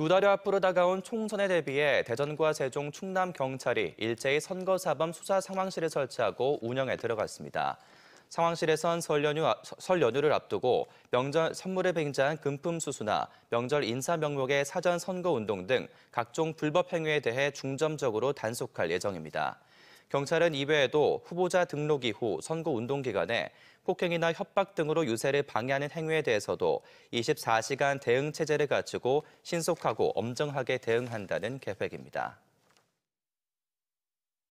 두달여 앞으로 다가온 총선에 대비해 대전과 세종, 충남 경찰이 일제히 선거사범 수사 상황실을 설치하고 운영에 들어갔습니다. 상황실에선 설, 연휴, 설 연휴를 앞두고 명절 선물에 뱅자한 금품수수나 명절 인사 명목의 사전 선거운동 등 각종 불법 행위에 대해 중점적으로 단속할 예정입니다. 경찰은 이외에도 후보자 등록 이후 선거 운동 기간에 폭행이나 협박 등으로 유세를 방해하는 행위에 대해서도 24시간 대응 체제를 갖추고 신속하고 엄정하게 대응한다는 계획입니다.